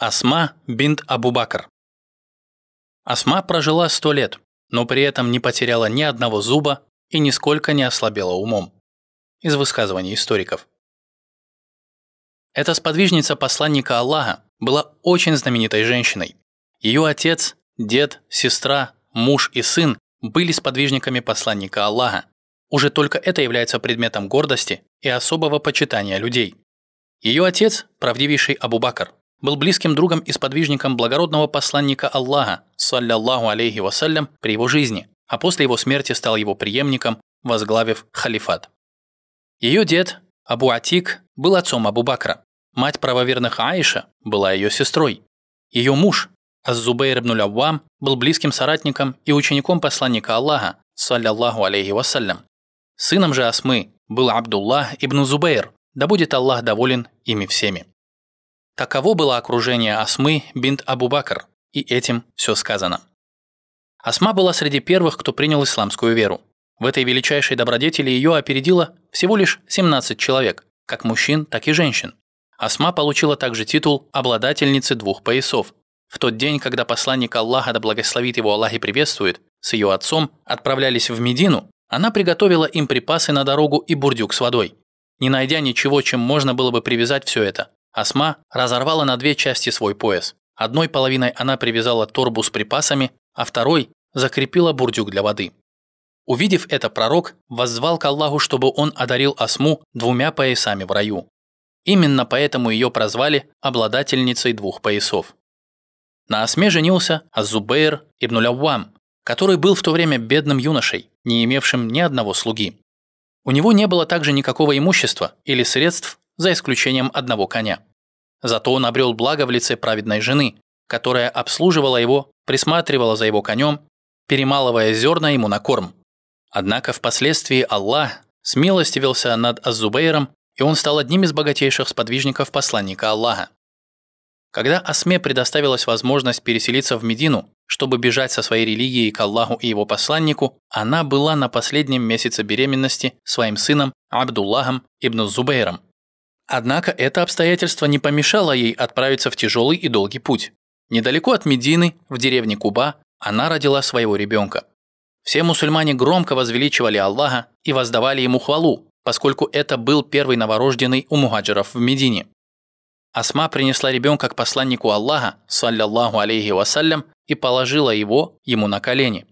Асма бинт Абубакр Асма прожила сто лет, но при этом не потеряла ни одного зуба и нисколько не ослабела умом. Из высказываний историков. Эта сподвижница посланника Аллаха была очень знаменитой женщиной. Ее отец, дед, сестра, муж и сын были сподвижниками посланника Аллаха. Уже только это является предметом гордости и особого почитания людей. Ее отец – правдивейший Абубакр, был близким другом и сподвижником благородного посланника Аллаха, саллиллаху алейхи вассалям, при его жизни, а после его смерти стал его преемником, возглавив халифат. Ее дед, Абу Атик, был отцом Абу Бакра. Мать правоверных Аиша была ее сестрой. Ее муж, Аззубейр зубейр ибн Лаввам, был близким соратником и учеником посланника Аллаха, саллиллаху алейхи вассалям. Сыном же Асмы был Абдуллах ибн Зубейр, да будет Аллах доволен ими всеми. Таково было окружение Асмы бинт Абу-Бакр, и этим все сказано. Асма была среди первых, кто принял исламскую веру. В этой величайшей добродетели ее опередило всего лишь 17 человек, как мужчин, так и женщин. Асма получила также титул обладательницы двух поясов. В тот день, когда посланник Аллаха, да благословит его Аллах и приветствует, с ее отцом отправлялись в Медину, она приготовила им припасы на дорогу и бурдюк с водой. Не найдя ничего, чем можно было бы привязать все это, Асма разорвала на две части свой пояс. Одной половиной она привязала торбу с припасами, а второй закрепила бурдюк для воды. Увидев это, пророк воззвал к Аллаху, чтобы он одарил Асму двумя поясами в раю. Именно поэтому ее прозвали обладательницей двух поясов. На Асме женился Аззубейр ибн Ляввам, который был в то время бедным юношей, не имевшим ни одного слуги. У него не было также никакого имущества или средств, за исключением одного коня. Зато он обрел благо в лице праведной жены, которая обслуживала его, присматривала за его конем, перемалывая зерна ему на корм. Однако впоследствии Аллах смилостивился над Аззубейром, и он стал одним из богатейших сподвижников посланника Аллаха. Когда Асме предоставилась возможность переселиться в Медину, чтобы бежать со своей религией к Аллаху и его посланнику, она была на последнем месяце беременности своим сыном Абдуллахом ибн Зубейром, Однако это обстоятельство не помешало ей отправиться в тяжелый и долгий путь. Недалеко от Медины, в деревне Куба, она родила своего ребенка. Все мусульмане громко возвеличивали Аллаха и воздавали ему хвалу, поскольку это был первый новорожденный у мухаджиров в Медине. Асма принесла ребенка к посланнику Аллаха, саллиллаху алейхи вассалям, и положила его ему на колени.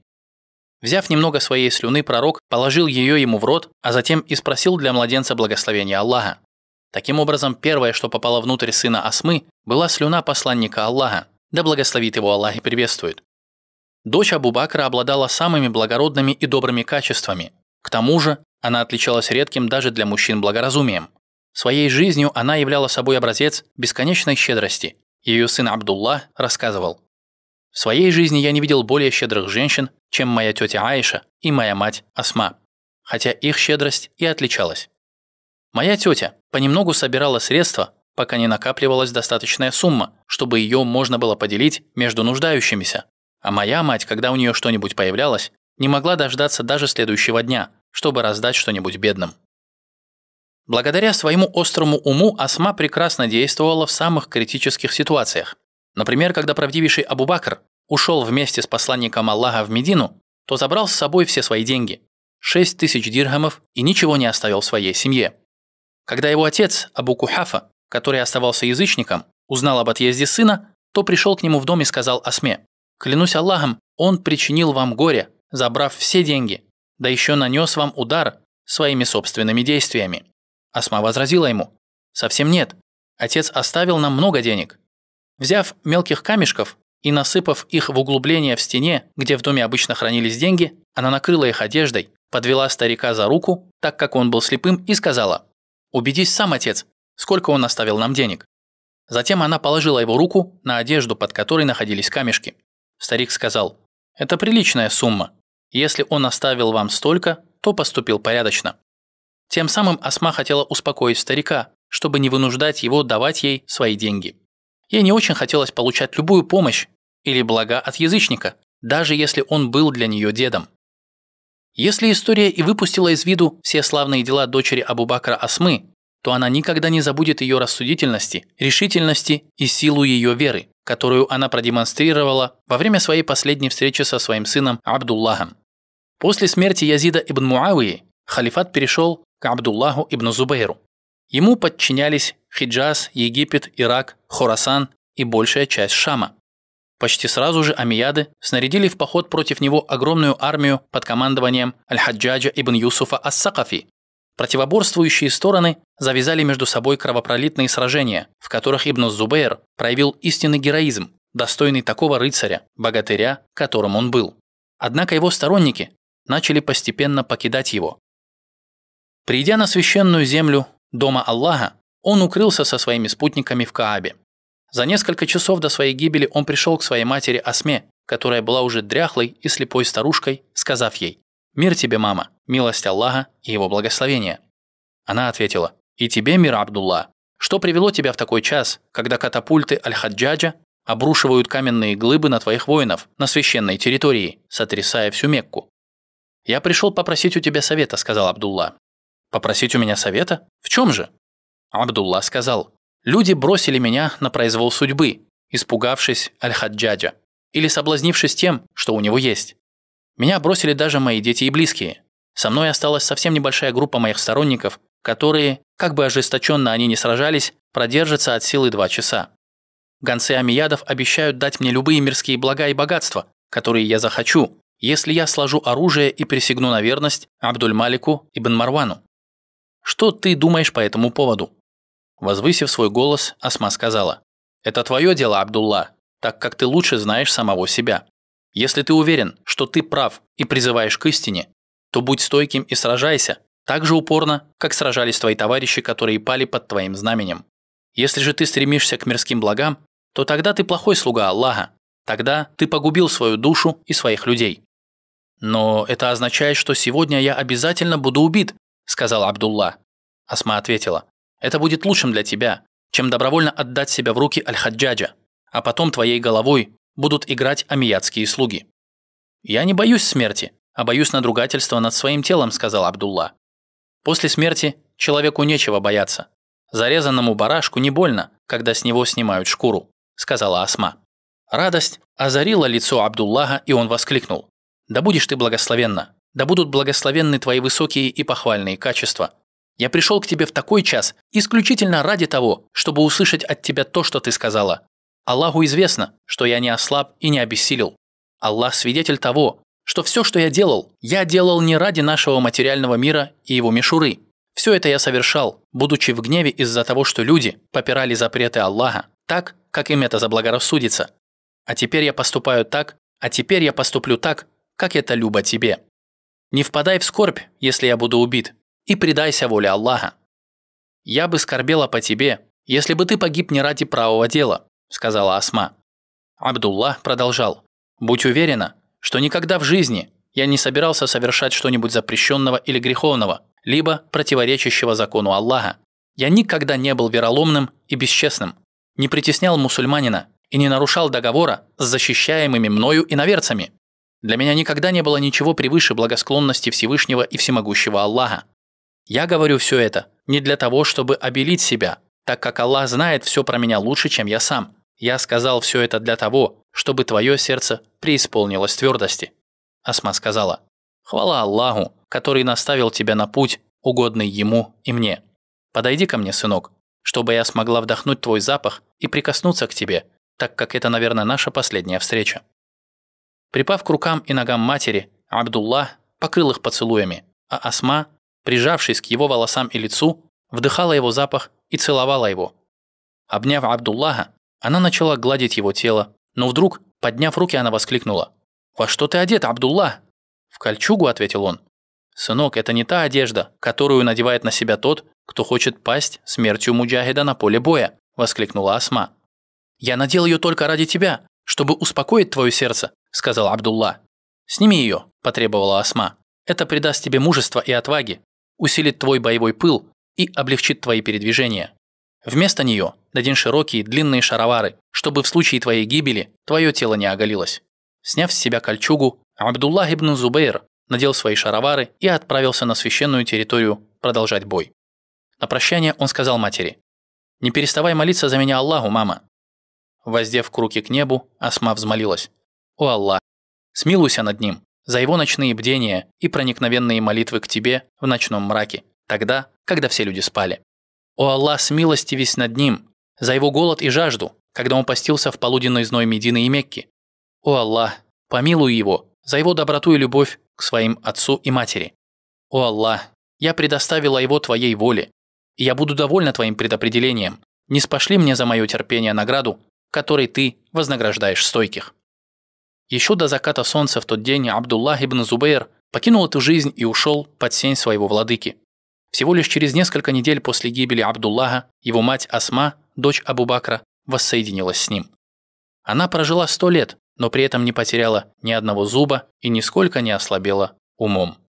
Взяв немного своей слюны, пророк положил ее ему в рот, а затем и спросил для младенца благословения Аллаха. Таким образом, первое, что попало внутрь сына Асмы, была слюна посланника Аллаха, да благословит его Аллах и приветствует. Дочь Абу-Бакра обладала самыми благородными и добрыми качествами. К тому же, она отличалась редким даже для мужчин благоразумием. Своей жизнью она являла собой образец бесконечной щедрости. Ее сын Абдулла рассказывал. «В своей жизни я не видел более щедрых женщин, чем моя тетя Аиша и моя мать Асма, хотя их щедрость и отличалась. Моя тетя, понемногу собирала средства, пока не накапливалась достаточная сумма, чтобы ее можно было поделить между нуждающимися. А моя мать, когда у нее что-нибудь появлялось, не могла дождаться даже следующего дня, чтобы раздать что-нибудь бедным. Благодаря своему острому уму Асма прекрасно действовала в самых критических ситуациях. Например, когда правдивейший Абубакр ушел вместе с посланником Аллаха в Медину, то забрал с собой все свои деньги – 6 тысяч дирхамов и ничего не оставил своей семье. Когда его отец, Абу Кухафа, который оставался язычником, узнал об отъезде сына, то пришел к нему в дом и сказал Асме, «Клянусь Аллахом, он причинил вам горе, забрав все деньги, да еще нанес вам удар своими собственными действиями». Асма возразила ему, «Совсем нет, отец оставил нам много денег». Взяв мелких камешков и насыпав их в углубление в стене, где в доме обычно хранились деньги, она накрыла их одеждой, подвела старика за руку, так как он был слепым, и сказала, Убедись сам, отец, сколько он оставил нам денег. Затем она положила его руку на одежду, под которой находились камешки. Старик сказал, «Это приличная сумма. Если он оставил вам столько, то поступил порядочно». Тем самым Асма хотела успокоить старика, чтобы не вынуждать его давать ей свои деньги. Ей не очень хотелось получать любую помощь или блага от язычника, даже если он был для нее дедом. Если история и выпустила из виду все славные дела дочери Абубакра Асмы, то она никогда не забудет ее рассудительности, решительности и силу ее веры, которую она продемонстрировала во время своей последней встречи со своим сыном Абдуллахом. После смерти Язида ибн Муавии халифат перешел к Абдуллаху ибн Зубейру. Ему подчинялись Хиджаз, Египет, Ирак, Хорасан и большая часть Шама. Почти сразу же амияды снарядили в поход против него огромную армию под командованием Аль-Хаджаджа ибн Юсуфа Ас-Сакафи. Противоборствующие стороны завязали между собой кровопролитные сражения, в которых Ибн Зубейр проявил истинный героизм, достойный такого рыцаря, богатыря, которым он был. Однако его сторонники начали постепенно покидать его. Придя на священную землю дома Аллаха, он укрылся со своими спутниками в Каабе. За несколько часов до своей гибели он пришел к своей матери Осме, которая была уже дряхлой и слепой старушкой, сказав ей «Мир тебе, мама, милость Аллаха и его благословения». Она ответила «И тебе мир, Абдулла, что привело тебя в такой час, когда катапульты Аль-Хаджаджа обрушивают каменные глыбы на твоих воинов на священной территории, сотрясая всю Мекку?» «Я пришел попросить у тебя совета», — сказал Абдулла. «Попросить у меня совета? В чем же?» Абдулла сказал, Люди бросили меня на произвол судьбы, испугавшись Аль-Хаджаджа или соблазнившись тем, что у него есть. Меня бросили даже мои дети и близкие. Со мной осталась совсем небольшая группа моих сторонников, которые, как бы ожесточенно они ни сражались, продержатся от силы два часа. Гонцы Амиядов обещают дать мне любые мирские блага и богатства, которые я захочу, если я сложу оружие и присягну на верность Абдуль-Малику и Бен Марвану. Что ты думаешь по этому поводу? Возвысив свой голос, Асма сказала, «Это твое дело, Абдулла, так как ты лучше знаешь самого себя. Если ты уверен, что ты прав и призываешь к истине, то будь стойким и сражайся, так же упорно, как сражались твои товарищи, которые пали под твоим знаменем. Если же ты стремишься к мирским благам, то тогда ты плохой слуга Аллаха, тогда ты погубил свою душу и своих людей». «Но это означает, что сегодня я обязательно буду убит», – сказал Абдулла. Асма ответила, это будет лучшим для тебя, чем добровольно отдать себя в руки Аль-Хаджаджа, а потом твоей головой будут играть амиятские слуги. «Я не боюсь смерти, а боюсь надругательства над своим телом», – сказал Абдулла. После смерти человеку нечего бояться. Зарезанному барашку не больно, когда с него снимают шкуру, сказала Асма. Радость озарила лицо Абдуллаха, и он воскликнул. «Да будешь ты благословенна! Да будут благословенны твои высокие и похвальные качества! Я пришел к тебе в такой час исключительно ради того, чтобы услышать от тебя то, что ты сказала. Аллаху известно, что я не ослаб и не обессилел. Аллах свидетель того, что все, что я делал, я делал не ради нашего материального мира и его мишуры. Все это я совершал, будучи в гневе из-за того, что люди попирали запреты Аллаха, так, как им это заблагорассудится. А теперь я поступаю так, а теперь я поступлю так, как это любо тебе. Не впадай в скорбь, если я буду убит, и предайся воле Аллаха. Я бы скорбела по тебе, если бы ты погиб не ради правого дела», – сказала Асма. Абдулла продолжал. «Будь уверена, что никогда в жизни я не собирался совершать что-нибудь запрещенного или греховного, либо противоречащего закону Аллаха. Я никогда не был вероломным и бесчестным, не притеснял мусульманина и не нарушал договора с защищаемыми мною иноверцами. Для меня никогда не было ничего превыше благосклонности Всевышнего и Всемогущего Аллаха. Я говорю все это не для того, чтобы обелить себя, так как Аллах знает все про меня лучше, чем я сам. Я сказал все это для того, чтобы твое сердце преисполнилось твердости. Асма сказала, «Хвала Аллаху, который наставил тебя на путь, угодный ему и мне. Подойди ко мне, сынок, чтобы я смогла вдохнуть твой запах и прикоснуться к тебе, так как это, наверное, наша последняя встреча». Припав к рукам и ногам матери, Абдулла покрыл их поцелуями, а Асма прижавшись к его волосам и лицу, вдыхала его запах и целовала его. Обняв Абдуллаха, она начала гладить его тело, но вдруг, подняв руки, она воскликнула. «Во что ты одет, Абдулла?» «В кольчугу», — ответил он. «Сынок, это не та одежда, которую надевает на себя тот, кто хочет пасть смертью муджахида на поле боя», — воскликнула Асма. «Я надел ее только ради тебя, чтобы успокоить твое сердце», — сказал Абдулла. «Сними ее», — потребовала Асма. «Это придаст тебе мужество и отваги» усилит твой боевой пыл и облегчит твои передвижения. Вместо нее надень широкие длинные шаровары, чтобы в случае твоей гибели твое тело не оголилось. Сняв с себя кольчугу, Абдуллах ибн Зубейр надел свои шаровары и отправился на священную территорию продолжать бой. На прощание он сказал матери, «Не переставай молиться за меня Аллаху, мама». Воздев к руки к небу, Асма взмолилась, «О Аллах, смилуйся над ним, за его ночные бдения и проникновенные молитвы к тебе в ночном мраке, тогда, когда все люди спали. О Аллах, с милости весь над ним, за его голод и жажду, когда он постился в полуденной зной Медины и Мекки. О Аллах, помилуй его за его доброту и любовь к своим отцу и матери. О Аллах, я предоставила его твоей воле, и я буду довольна твоим предопределением. Не спошли мне за мое терпение награду, которой ты вознаграждаешь стойких. Еще до заката солнца в тот день Абдуллах ибн Зубейр покинул эту жизнь и ушел под сень своего владыки. Всего лишь через несколько недель после гибели Абдуллаха его мать Асма, дочь Абу Бакра, воссоединилась с ним. Она прожила сто лет, но при этом не потеряла ни одного зуба и нисколько не ослабела умом.